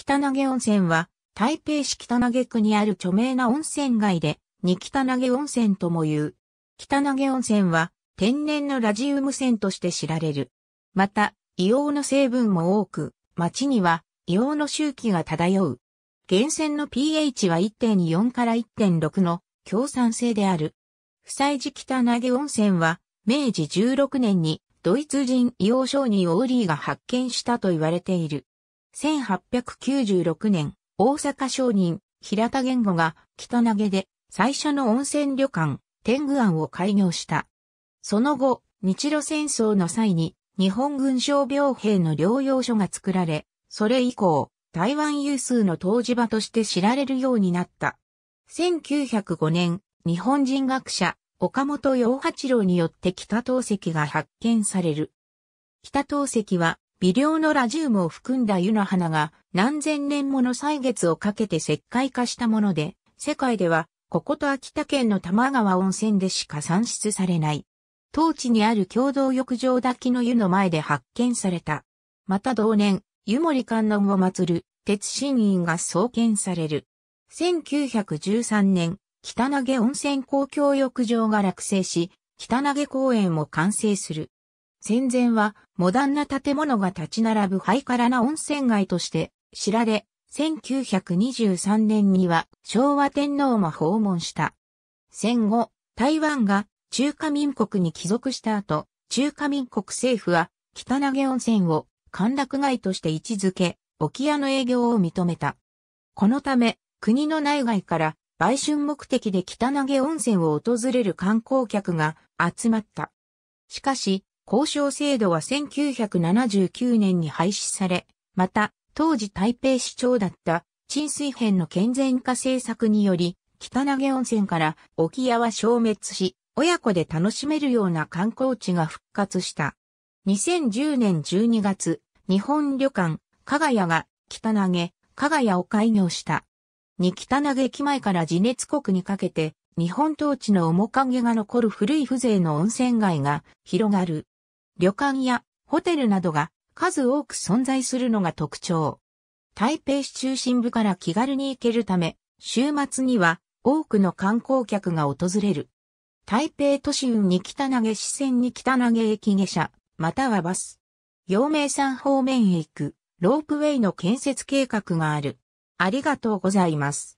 北投げ温泉は、台北市北投区にある著名な温泉街で、に北投げ温泉とも言う。北投げ温泉は、天然のラジウム泉として知られる。また、硫黄の成分も多く、町には、硫黄の周期が漂う。源泉の pH は1.4から1.6の強酸性である。不採寺北投げ温泉は、明治16年にドイツ人硫黄商人オーリーが発見したと言われている。1896年、大阪商人、平田玄吾が、北投げで、最初の温泉旅館、天狗庵を開業した。その後、日露戦争の際に、日本軍傷病兵の療養所が作られ、それ以降、台湾有数の湯治場として知られるようになった。1905年、日本人学者、岡本洋八郎によって北東石が発見される。北東石は微量のラジウムを含んだ湯の花が何千年もの歳月をかけて石灰化したもので、世界ではここと秋田県の玉川温泉でしか産出されない。当地にある共同浴場滝の湯の前で発見された。また同年、湯森観音を祀る鉄神院が創建される。1913年、北投げ温泉公共浴場が落成し、北投げ公園も完成する。戦前はモダンな建物が立ち並ぶハイカラな温泉街として知られ、1923年には昭和天皇も訪問した。戦後、台湾が中華民国に帰属した後、中華民国政府は北投温泉を歓楽街として位置づけ、沖屋の営業を認めた。このため、国の内外から売春目的で北投温泉を訪れる観光客が集まった。しかし、交渉制度は1979年に廃止され、また、当時台北市長だった、沈水編の健全化政策により、北投温泉から沖屋は消滅し、親子で楽しめるような観光地が復活した。2010年12月、日本旅館、加賀屋が北投、加賀屋を開業した。に北投駅前から自熱国にかけて、日本統治の面影が残る古い風情の温泉街が広がる。旅館やホテルなどが数多く存在するのが特徴。台北市中心部から気軽に行けるため、週末には多くの観光客が訪れる。台北都市運に北投げ支線に北投げ駅下車、またはバス。陽明山方面へ行くロープウェイの建設計画がある。ありがとうございます。